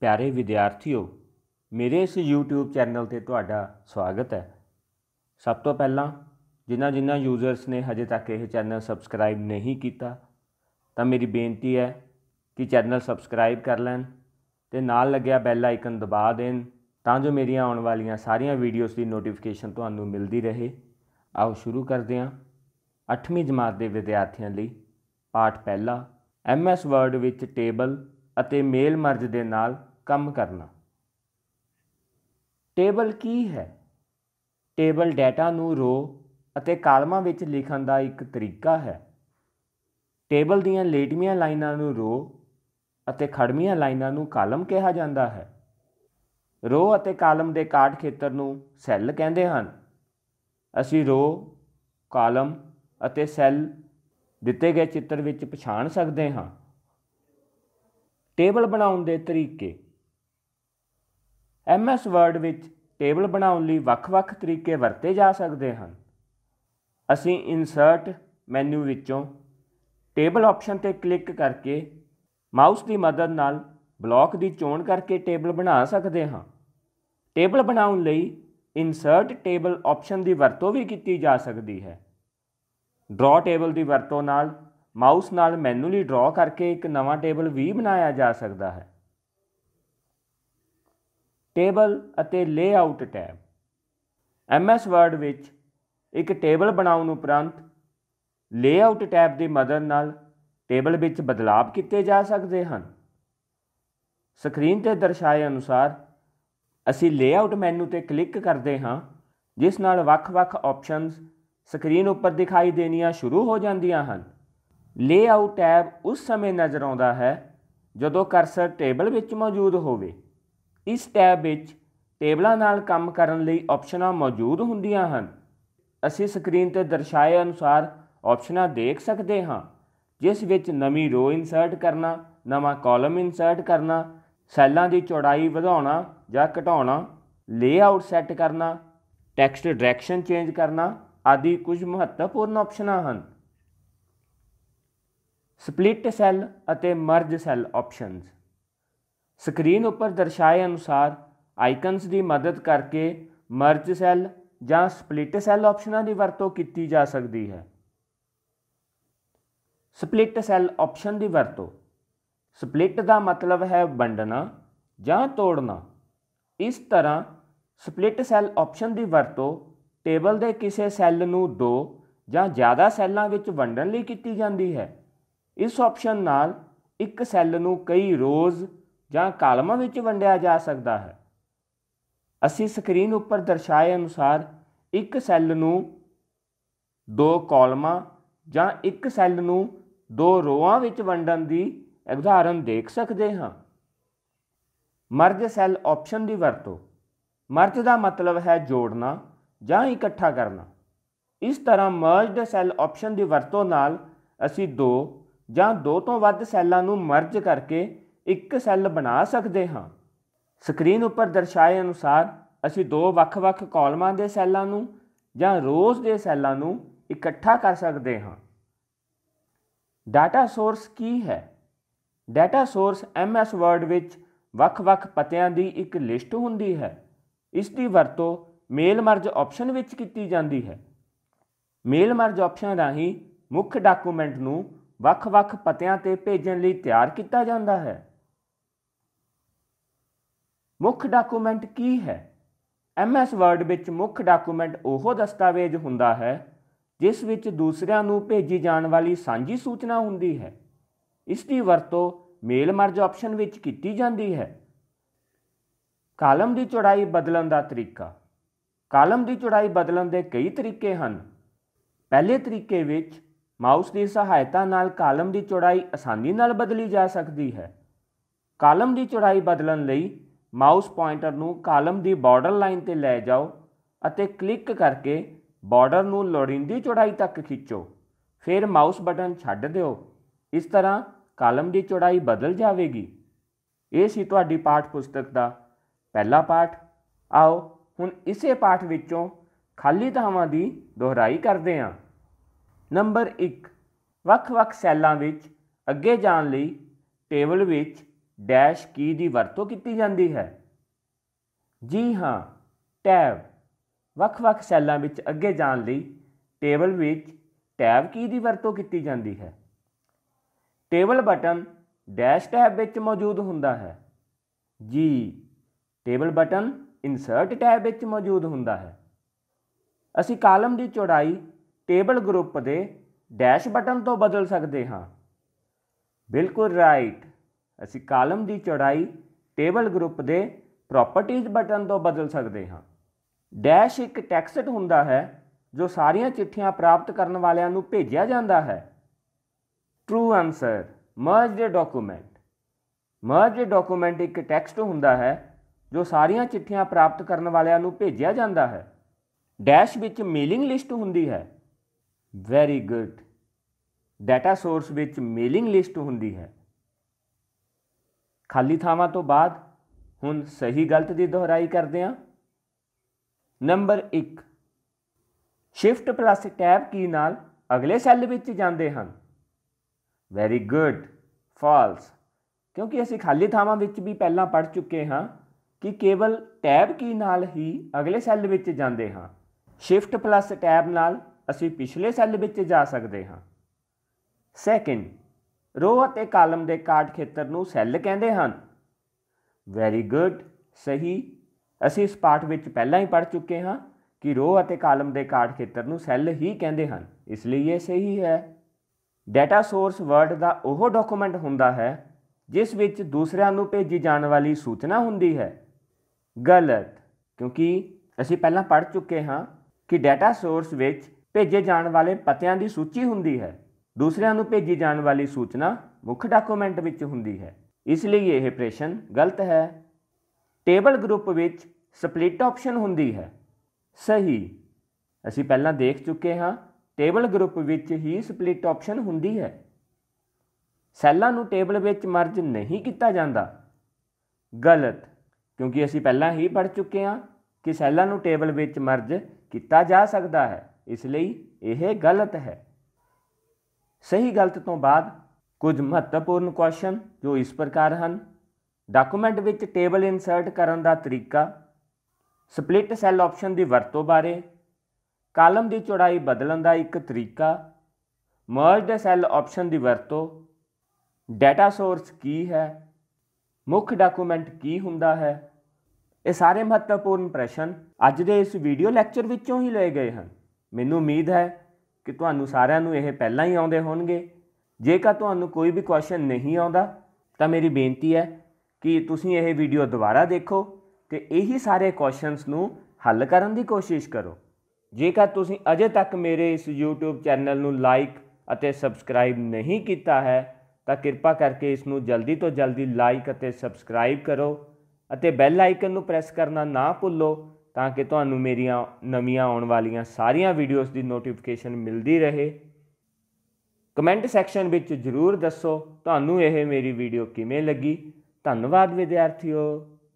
ਪਿਆਰੇ ਵਿਦਿਆਰਥੀਓ ਮੇਰੇ ਇਸ YouTube ਚੈਨਲ ਤੇ ਤੁਹਾਡਾ ਸਵਾਗਤ ਹੈ ਸਭ ਤੋਂ ਪਹਿਲਾਂ ਜਿਨ੍ਹਾਂ ਜਿਨ੍ਹਾਂ ਯੂਜ਼ਰਸ ਨੇ ਹਜੇ ਤੱਕ ਇਹ ਚੈਨਲ ਸਬਸਕ੍ਰਾਈਬ ਨਹੀਂ ਕੀਤਾ ਤਾਂ ਮੇਰੀ ਬੇਨਤੀ ਹੈ ਕਿ ਚੈਨਲ ਸਬਸਕ੍ਰਾਈਬ ਕਰ ਲੈਣ ਤੇ ਨਾਲ ਲੱਗਿਆ ਬੈਲ ਆਈਕਨ ਦਬਾ ਦੇਣ ਤਾਂ ਜੋ ਮੇਰੀਆਂ ਆਉਣ ਵਾਲੀਆਂ ਸਾਰੀਆਂ ਵੀਡੀਓਜ਼ ਦੀ ਨੋਟੀਫਿਕੇਸ਼ਨ ਤੁਹਾਨੂੰ ਮਿਲਦੀ ਰਹੇ ਆਓ ਸ਼ੁਰੂ ਕਰਦੇ ਹਾਂ 8ਵੀਂ ਜਮਾਤ ਦੇ ਵਿਦਿਆਰਥੀਆਂ ਲਈ ਪਾਠ ਪਹਿਲਾ ਐਮਐਸ ਵਰਡ ਵਿੱਚ ਟੇਬਲ ਅਤੇ ਮੇਲ ਮਰਜ ਦੇ ਨਾਲ ਕੰਮ ਕਰਨਾ ਟੇਬਲ ਕੀ ਹੈ ਟੇਬਲ ਡਾਟਾ ਨੂੰ ਰੋ ਅਤੇ ਕਾਲਮਾਂ ਵਿੱਚ ਲਿਖਣ ਦਾ ਇੱਕ ਤਰੀਕਾ ਹੈ ਟੇਬਲ ਦੀਆਂ ਲੇਟਮੀਆਂ ਲਾਈਨਾਂ ਨੂੰ ਰੋ ਅਤੇ ਖੜਮੀਆਂ ਲਾਈਨਾਂ ਨੂੰ ਕਾਲਮ ਕਿਹਾ ਜਾਂਦਾ ਹੈ ਰੋ ਅਤੇ ਕਾਲਮ ਦੇ ਕਾਟ ਖੇਤਰ ਨੂੰ ਸੈੱਲ ਕਹਿੰਦੇ ਹਨ ਅਸੀਂ ਰੋ ਕਾਲਮ ਅਤੇ ਸੈੱਲ ਦਿੱਤੇ ਗਏ ਚਿੱਤਰ ਵਿੱਚ ਪਛਾਣ ਸਕਦੇ ਹਾਂ ਟੇਬਲ ਬਣਾਉਣ ਦੇ ਤਰੀਕੇ ਐਮਐਸ ਵਰਡ ਵਿੱਚ ਟੇਬਲ ਬਣਾਉਣ ਲਈ ਵੱਖ-ਵੱਖ ਤਰੀਕੇ ਵਰਤੇ ਜਾ ਸਕਦੇ ਹਨ ਅਸੀਂ ਇਨਸਰਟ ਮੈਨੂ ਵਿੱਚੋਂ ਟੇਬਲ ਆਪਸ਼ਨ ਤੇ ਕਲਿੱਕ ਕਰਕੇ ਮਾਊਸ ਦੀ ਮਦਦ ਨਾਲ ਬਲੌਕ ਦੀ ਚੋਣ ਕਰਕੇ ਟੇਬਲ ਬਣਾ ਸਕਦੇ ਹਾਂ ਟੇਬਲ ਬਣਾਉਣ ਲਈ ਇਨਸਰਟ ਟੇਬਲ ਆਪਸ਼ਨ ਦੀ ਵਰਤੋਂ ਵੀ ਕੀਤੀ ਜਾ ਸਕਦੀ ਹੈ ਡਰਾ ਟੇਬਲ ਦੀ ਵਰਤੋਂ ਨਾਲ ਮਾਊਸ ਨਾਲ ਮੈਨੂਅਲੀ ਡਰਾ ਕਰਕੇ ਇੱਕ ਨਵਾਂ ਟੇਬਲ ਵੀ ਬਣਾਇਆ ਜਾ ਸਕਦਾ ਹੈ ਟੇਬਲ ਅਤੇ ਲੇਆਊਟ ਟੈਬ ਐਮਐਸ ਵਰਡ ਵਿੱਚ ਇੱਕ ਟੇਬਲ ਬਣਾਉਣ ਉਪਰੰਤ ਲੇਆਊਟ ਟੈਬ ਦੀ ਮਦਦ ਨਾਲ ਟੇਬਲ ਵਿੱਚ ਬਦਲਾਅ ਕੀਤੇ ਜਾ ਸਕਦੇ ਹਨ ਸਕਰੀਨ ਤੇ ਦਰਸਾਏ ਅਨੁਸਾਰ ਅਸੀਂ ਲੇਆਊਟ ਮੈਨੂ ਤੇ ਕਲਿੱਕ ਕਰਦੇ ਹਾਂ ਜਿਸ ਨਾਲ ਵੱਖ-ਵੱਖ ਆਪਸ਼ਨਸ ਸਕਰੀਨ ਉੱਪਰ ਦਿਖਾਈ ਦੇਣੀਆਂ ਸ਼ੁਰੂ ਹੋ ਜਾਂਦੀਆਂ ਹਨ ਲੇਆਊਟ ਟੈਬ ਉਸ ਸਮੇਂ ਨਜ਼ਰ ਆਉਂਦਾ ਹੈ ਜਦੋਂ ਕਰਸਰ ਟੇਬਲ ਵਿੱਚ ਮੌਜੂਦ ਹੋਵੇ ਇਸ ਟੈਬ ਵਿੱਚ ਟੇਬਲਾਂ ਨਾਲ ਕੰਮ ਕਰਨ ਲਈ ਆਪਸ਼ਨਾਂ ਮੌਜੂਦ ਹੁੰਦੀਆਂ ਹਨ ਅਸੀਂ ਸਕਰੀਨ ਤੇ ਦਰਸਾਏ ਅਨੁਸਾਰ ਆਪਸ਼ਨਾਂ ਦੇਖ ਸਕਦੇ ਹਾਂ ਜਿਸ ਵਿੱਚ ਨਵੀਂ ਰੋ ਇਨਸਰਟ ਕਰਨਾ ਨਵਾਂ ਕਾਲਮ ਇਨਸਰਟ ਕਰਨਾ ਸੈੱਲਾਂ ਦੀ ਚੌੜਾਈ ਵਧਾਉਣਾ ਜਾਂ ਘਟਾਉਣਾ ਲੇਆਊਟ ਸੈੱਟ ਕਰਨਾ ਟੈਕਸਟ ਡਾਇਰੈਕਸ਼ਨ ਚੇਂਜ ਕਰਨਾ ਆਦਿ ਕੁਝ ਮਹੱਤਵਪੂਰਨ ਆਪਸ਼ਨਾਂ ਹਨ ਸਪਲਿਟ ਸੈੱਲ ਅਤੇ ਮਰਜ ਸੈੱਲ ਆਪਸ਼ਨਸ ਸਕਰੀਨ ਉੱਪਰ ਦਰਸਾਏ ਅਨੁਸਾਰ ਆਈਕਨਸ ਦੀ ਮਦਦ ਕਰਕੇ ਮਰਜ ਸੈੱਲ ਜਾਂ ਸਪਲਿਟ ਸੈੱਲ ਆਪਸ਼ਨਾਂ ਦੀ ਵਰਤੋਂ ਕੀਤੀ ਜਾ ਸਕਦੀ ਹੈ ਸਪਲਿਟ ਸੈੱਲ ਆਪਸ਼ਨ ਦੀ ਵਰਤੋਂ ਸਪਲਿਟ ਦਾ ਮਤਲਬ ਹੈ ਵੰਡਣਾ ਜਾਂ ਤੋੜਨਾ ਇਸ ਤਰ੍ਹਾਂ ਸਪਲਿਟ ਸੈੱਲ ਆਪਸ਼ਨ ਦੀ ਵਰਤੋਂ ਟੇਬਲ ਦੇ ਕਿਸੇ ਸੈੱਲ ਨੂੰ ਦੋ ਜਾਂ ਜ਼ਿਆਦਾ ਸੈੱਲਾਂ ਵਿੱਚ ਵੰਡਣ ਲਈ ਕੀਤੀ ਜਾਂਦੀ ਹੈ ਇਸ ਆਪਸ਼ਨ ਨਾਲ ਇੱਕ ਸੈੱਲ ਨੂੰ ਕਈ ਰੋਜ਼ ਜਾਂ ਕਾਲਮਾਂ ਵਿੱਚ ਵੰਡਿਆ ਜਾ ਸਕਦਾ ਹੈ ਅਸੀਂ ਸਕਰੀਨ ਉੱਪਰ ਦਰਸਾਏ ਅਨੁਸਾਰ ਇੱਕ ਸੈੱਲ ਨੂੰ ਦੋ ਕਾਲਮਾਂ ਜਾਂ ਇੱਕ ਸੈੱਲ ਨੂੰ ਦੋ ਰੋਆਂ ਵਿੱਚ ਵੰਡਣ ਦੀ ਉਦਾਹਰਨ ਦੇਖ ਸਕਦੇ ਹਾਂ ਮਰਜ ਸੈੱਲ ਆਪਸ਼ਨ ਦੀ ਵਰਤੋਂ ਮਰਜ ਦਾ ਮਤਲਬ ਹੈ ਜੋੜਨਾ ਜਾਂ ਇਕੱਠਾ ਕਰਨਾ ਇਸ ਤਰ੍ਹਾਂ ਮਰਜਡ ਸੈੱਲ ਆਪਸ਼ਨ ਦੀ ਵਰਤੋਂ ਨਾਲ ਅਸੀਂ ਦੋ ਜਾਂ ਦੋ ਤੋਂ ਵੱਧ ਸੈੱਲਾਂ ਨੂੰ ਮਰਜ ਕਰਕੇ ਇੱਕ ਸੈੱਲ ਬਣਾ ਸਕਦੇ ਹਾਂ ਸਕਰੀਨ ਉੱਪਰ ਦਰਸਾਏ ਅਨੁਸਾਰ ਅਸੀਂ ਦੋ ਵੱਖ-ਵੱਖ ਕਾਲਮਾਂ ਦੇ ਸੈੱਲਾਂ ਨੂੰ ਜਾਂ ਰੋਜ਼ ਦੇ ਸੈੱਲਾਂ ਨੂੰ ਇਕੱਠਾ ਕਰ ਸਕਦੇ ਹਾਂ ਡਾਟਾ ਸੋਰਸ ਕੀ ਹੈ ਡਾਟਾ ਸੋਰਸ ਐਮਐਸ ਵਰਡ ਵਿੱਚ ਵੱਖ-ਵੱਖ ਪਤਿਆਂ ਦੀ ਇੱਕ ਲਿਸਟ ਹੁੰਦੀ ਹੈ ਇਸ ਦੀ ਵਰਤੋਂ ਮੇਲ ਮਰਜ ਆਪਸ਼ਨ ਵਿੱਚ ਕੀਤੀ ਜਾਂਦੀ ਹੈ ਮੇਲ ਮਰਜ ਆਪਸ਼ਨ ਰਾਹੀਂ ਮੁੱਖ ਡਾਕੂਮੈਂਟ ਨੂੰ ਵੱਖ-ਵੱਖ ਪਤਿਆਂ ਤੇ ਭੇਜਣ ਲਈ ਤਿਆਰ ਕੀਤਾ ਜਾਂਦਾ ਹੈ ਮੁੱਖ ਡਾਕੂਮੈਂਟ ਕੀ ਹੈ ਐਮਐਸ ਵਰਡ ਵਿੱਚ ਮੁੱਖ ਡਾਕੂਮੈਂਟ ਉਹ ਦਸਤਾਵੇਜ਼ ਹੁੰਦਾ ਹੈ ਜਿਸ ਵਿੱਚ ਦੂਸਰਿਆਂ ਨੂੰ ਭੇਜੀ ਜਾਣ ਵਾਲੀ ਸਾਂਝੀ ਸੂਚਨਾ ਹੁੰਦੀ ਹੈ ਇਸ ਦੀ ਵਰਤੋਂ ਮੇਲ ਮਰਜ ਆਪਸ਼ਨ ਵਿੱਚ ਕੀਤੀ ਜਾਂਦੀ ਹੈ ਕਾਲਮ ਦੀ ਚੌੜਾਈ ਬਦਲਣ ਦਾ ਤਰੀਕਾ ਕਾਲਮ ਦੀ ਚੌੜਾਈ ਬਦਲਣ ਦੇ ਕਈ ਤਰੀਕੇ ਹਨ ਪਹਿਲੇ ਤਰੀਕੇ ਵਿੱਚ ਮਾਊਸ ਦੀ ਸਹਾਇਤਾ ਨਾਲ ਕਾਲਮ ਦੀ ਚੌੜਾਈ ਆਸਾਨੀ ਨਾਲ ਬਦਲੀ ਜਾ ਸਕਦੀ ਹੈ ਕਾਲਮ ਦੀ ਚੌੜਾਈ ਬਦਲਣ ਲਈ ਮਾਊਸ ਪੁਆਇੰਟਰ ਨੂੰ ਕਾਲਮ ਦੀ ਬਾਰਡਰ ਲਾਈਨ ਤੇ ਲੈ ਜਾਓ ਅਤੇ ਕਲਿੱਕ ਕਰਕੇ ਬਾਰਡਰ ਨੂੰ ਲੋੜੀਂਦੀ ਚੌੜਾਈ ਤੱਕ ਖਿੱਚੋ ਫਿਰ ਮਾਊਸ ਬਟਨ ਛੱਡ ਦਿਓ ਇਸ ਤਰ੍ਹਾਂ ਕਾਲਮ ਦੀ ਚੌੜਾਈ ਬਦਲ ਜਾਵੇਗੀ ਇਹ ਸੀ ਤੁਹਾਡੀ ਪਾਠ ਪੁਸਤਕ ਦਾ ਪਹਿਲਾ ਪਾਠ ਆਓ ਹੁਣ ਇਸੇ ਪਾਠ ਵਿੱਚੋਂ ਖਾਲੀ ਥਾਵਾਂ ਦੀ ਦੁਹਰਾਈ ਕਰਦੇ ਹਾਂ ਨੰਬਰ 1 ਵੱਖ-ਵੱਖ ਸੈੱਲਾਂ ਵਿੱਚ ਅੱਗੇ ਜਾਣ ਲਈ ਟੇਬਲ ਵਿੱਚ ਡੈਸ਼ ਕੀ ਦੀ ਵਰਤੋਂ ਕੀਤੀ ਜਾਂਦੀ ਹੈ ਜੀ ਹਾਂ ਟੈਬ ਵੱਖ-ਵੱਖ ਸੈੱਲਾਂ ਵਿੱਚ ਅੱਗੇ ਜਾਣ ਲਈ ਟੇਬਲ ਵਿੱਚ ਟੈਬ ਕੀ ਦੀ ਵਰਤੋਂ ਕੀਤੀ ਜਾਂਦੀ ਹੈ ਟੇਬਲ ਬਟਨ ਡੈਸ਼ ਟੈਬ ਵਿੱਚ ਮੌਜੂਦ ਹੁੰਦਾ ਹੈ ਜੀ ਟੇਬਲ ਬਟਨ ਇਨਸਰਟ ਟੈਬ ਵਿੱਚ ਮੌਜੂਦ ਹੁੰਦਾ ਹੈ ਅਸੀਂ ਕਾਲਮ ਦੀ ਚੌੜਾਈ ਟੇਬਲ ਗਰੁੱਪ ਦੇ ਡੈਸ਼ ਬਟਨ ਤੋਂ ਬਦਲ ਸਕਦੇ ਹਾਂ ਬਿਲਕੁਲ ਰਾਈਟ ਅਸੀਂ ਕਾਲਮ ਦੀ ਚੌੜਾਈ ਟੇਬਲ ਗਰੁੱਪ ਦੇ ਪ੍ਰਾਪਰਟੀਜ਼ ਬਟਨ ਤੋਂ ਬਦਲ ਸਕਦੇ ਹਾਂ ਡੈਸ਼ ਇੱਕ ਟੈਕਸਟ ਹੁੰਦਾ ਹੈ ਜੋ ਸਾਰੀਆਂ ਚਿੱਠੀਆਂ ਪ੍ਰਾਪਤ ਕਰਨ ਵਾਲਿਆਂ ਨੂੰ ਭੇਜਿਆ ਜਾਂਦਾ ਹੈ true answer merged document merged document ਇੱਕ ਟੈਕਸਟ ਹੁੰਦਾ ਹੈ ਜੋ ਸਾਰੀਆਂ ਚਿੱਠੀਆਂ ਪ੍ਰਾਪਤ ਕਰਨ ਵਾਲਿਆਂ ਨੂੰ ਭੇਜਿਆ ਜਾਂਦਾ ਹੈ ਡੈਸ਼ ਵਿੱਚ ਮੇਲਿੰਗ ਲਿਸਟ ਹੁੰਦੀ ਹੈ ਵੈਰੀ ਗੁੱਡ ਡਾਟਾ ਸੋਰਸ ਵਿੱਚ ਮੇਲਿੰਗ ਲਿਸਟ ਹੁੰਦੀ ਹੈ ਖਾਲੀ ਥਾਵਾਂ ਤੋਂ ਬਾਅਦ ਹੁਣ ਸਹੀ ਗਲਤ ਦੀ ਦੁਹਰਾਈ ਕਰਦੇ ਹਾਂ number 1 shift plus tab key ਨਾਲ ਅਗਲੇ ਸੈੱਲ ਵਿੱਚ ਜਾਂਦੇ ਹਨ ਵੈਰੀ ਗੁੱਡ ਫਾਲਸ ਕਿਉਂਕਿ ਅਸੀਂ ਖਾਲੀ ਥਾਵਾਂ ਵਿੱਚ ਵੀ ਪਹਿਲਾਂ ਪੜ ਚੁੱਕੇ ਹਾਂ ਕਿ ਕੇਵਲ ਟੈਬ ਕੀ ਨਾਲ ਹੀ ਅਗਲੇ ਸੈੱਲ ਵਿੱਚ ਜਾਂਦੇ ਹਾਂ ਸ਼ਿਫਟ ਪਲੱਸ ਟੈਬ ਨਾਲ ਅਸੀਂ ਪਿਛਲੇ ਸੈੱਲ ਵਿੱਚ ਜਾ ਸਕਦੇ ਹਾਂ ਸੈਕਿੰਡ ਰੋ ਅਤੇ ਕਾਲਮ ਦੇ ਕਾਟ ਖੇਤਰ ਨੂੰ ਸੈੱਲ ਕਹਿੰਦੇ ਹਨ ਵੈਰੀ ਗੁੱਡ ਸਹੀ ਅਸੀਂ ਇਸ ਪਾਠ ਵਿੱਚ ਪਹਿਲਾਂ ਹੀ ਪੜ ਚੁੱਕੇ ਹਾਂ ਕਿ ਰੋ ਅਤੇ ਕਾਲਮ ਦੇ ਕਾਟ ਖੇਤਰ ਨੂੰ ਸੈੱਲ ਹੀ ਕਹਿੰਦੇ ਹਨ ਇਸ ਲਈ ਇਹ ਸਹੀ ਹੈ ਡਾਟਾ ਸੋਰਸ ਵਰਡ ਦਾ ਉਹ ਡਾਕੂਮੈਂਟ ਹੁੰਦਾ ਹੈ ਜਿਸ ਵਿੱਚ ਦੂਸਰਿਆਂ ਨੂੰ ਭੇਜੀ ਜਾਣ ਵਾਲੀ ਸੂਚਨਾ ਹੁੰਦੀ ਹੈ ਗਲਤ ਕਿਉਂਕਿ ਅਸੀਂ ਪਹਿਲਾਂ ਪੜ ਚੁੱਕੇ ਹਾਂ ਕਿ ਡਾਟਾ ਸੋਰਸ ਵਿੱਚ ਭੇਜੇ ਜਾਣ ਵਾਲੇ ਪਤਿਆਂ ਦੀ ਸੂਚੀ ਹੁੰਦੀ ਹੈ ਦੂਸਰਿਆਂ ਨੂੰ ਭੇਜੀ ਜਾਣ ਵਾਲੀ ਸੂਚਨਾ ਮੁੱਖ ਡਾਕੂਮੈਂਟ ਵਿੱਚ ਹੁੰਦੀ ਹੈ ਇਸ ਲਈ ਇਹ ਪ੍ਰਸ਼ਨ ਗਲਤ ਹੈ ਟੇਬਲ ਗਰੁੱਪ ਵਿੱਚ ਸਪਲਿਟ ਆਪਸ਼ਨ ਹੁੰਦੀ ਹੈ ਸਹੀ ਅਸੀਂ ਪਹਿਲਾਂ ਦੇਖ ਚੁੱਕੇ ਹਾਂ ਟੇਬਲ ਗਰੁੱਪ ਵਿੱਚ ਹੀ ਸਪਲਿਟ ਆਪਸ਼ਨ ਹੁੰਦੀ ਹੈ ਸੈੱਲਾਂ ਨੂੰ ਟੇਬਲ ਵਿੱਚ ਮਰਜ ਨਹੀਂ ਕੀਤਾ ਜਾਂਦਾ ਗਲਤ ਕਿਉਂਕਿ ਅਸੀਂ ਪਹਿਲਾਂ ਹੀ ਪੜ ਚੁੱਕੇ ਹਾਂ ਕਿ ਸੈੱਲਾਂ ਨੂੰ ਟੇਬਲ ਵਿੱਚ ਮਰਜ ਕੀਤਾ ਜਾ ਸਕਦਾ ਹੈ ਇਸ ਲਈ ਇਹ ਗਲਤ ਹੈ ਸਹੀ ਗਲਤ ਤੋਂ ਬਾਅਦ ਕੁਝ ਮਹੱਤਵਪੂਰਨ ਕੁਐਸਚਨ ਜੋ ਇਸ ਪ੍ਰਕਾਰ ਹਨ ਡਾਕੂਮੈਂਟ ਵਿੱਚ ਟੇਬਲ ਇਨਸਰਟ ਕਰਨ ਦਾ ਤਰੀਕਾ ਸਪਲਿਟ ਸੈੱਲ ਆਪਸ਼ਨ ਦੀ ਵਰਤੋਂ ਬਾਰੇ ਕਾਲਮ ਦੀ ਚੌੜਾਈ ਬਦਲਣ ਦਾ ਇੱਕ ਤਰੀਕਾ ਮਰਜਡ ਸੈੱਲ ਆਪਸ਼ਨ ਦੀ ਵਰਤੋਂ ਡਾਟਾ ਸੋਰਸ ਕੀ ਹੈ ਮੁੱਖ ਡਾਕੂਮੈਂਟ ਕੀ ਹੁੰਦਾ ਹੈ ਇਹ ਸਾਰੇ ਮਹੱਤਵਪੂਰਨ ਪ੍ਰਸ਼ਨ ਅੱਜ ਦੇ ਇਸ ਵੀਡੀਓ ਲੈਕਚਰ ਵਿੱਚੋਂ ਹੀ ਲਏ ਗਏ ਹਨ ਮੈਨੂੰ ਉਮੀਦ ਹੈ ਕਿ ਤੁਹਾਨੂੰ ਸਾਰਿਆਂ ਨੂੰ ਇਹ ਪਹਿਲਾਂ ਹੀ ਆਉਂਦੇ ਹੋਣਗੇ ਜੇਕਰ ਤੁਹਾਨੂੰ ਕੋਈ ਵੀ ਕੁਐਸਚਨ ਨਹੀਂ ਆਉਂਦਾ ਤਾਂ ਮੇਰੀ ਬੇਨਤੀ ਹੈ ਕਿ ਤੁਸੀਂ ਇਹ ਵੀਡੀਓ ਦੁਬਾਰਾ ਦੇਖੋ ਤੇ ਇਹੀ ਸਾਰੇ ਕੁਐਸਚਨਸ ਨੂੰ ਹੱਲ ਕਰਨ ਦੀ ਕੋਸ਼ਿਸ਼ ਕਰੋ ਜੇਕਰ ਤੁਸੀਂ ਅਜੇ ਤੱਕ ਮੇਰੇ ਇਸ YouTube ਚੈਨਲ ਨੂੰ ਲਾਈਕ ਅਤੇ ਸਬਸਕ੍ਰਾਈਬ ਨਹੀਂ ਕੀਤਾ ਹੈ ਤਾਂ ਕਿਰਪਾ ਕਰਕੇ ਇਸ ਨੂੰ ਜਲਦੀ ਤੋਂ ਜਲਦੀ ਲਾਈਕ ਅਤੇ ਸਬਸਕ੍ਰਾਈਬ ਕਰੋ ਅਤੇ ਬੈਲ ਆਈਕਨ ਨੂੰ ਪ੍ਰੈਸ ਕਰਨਾ ਨਾ ਭੁੱਲੋ ਤਾਂ ਕਿ ਤੁਹਾਨੂੰ ਮੇਰੀਆਂ ਨਵੀਆਂ ਆਉਣ ਵਾਲੀਆਂ ਸਾਰੀਆਂ ਵੀਡੀਓਜ਼ ਦੀ ਨੋਟੀਫਿਕੇਸ਼ਨ ਮਿਲਦੀ ਰਹੇ ਕਮੈਂਟ ਸੈਕਸ਼ਨ ਵਿੱਚ ਜ਼ਰੂਰ ਦੱਸੋ ਤੁਹਾਨੂੰ ਇਹ ਮੇਰੀ ਵੀਡੀਓ ਕਿਵੇਂ ਲੱਗੀ ਧੰਨਵਾਦ ਵਿਦਿਆਰਥੀਓ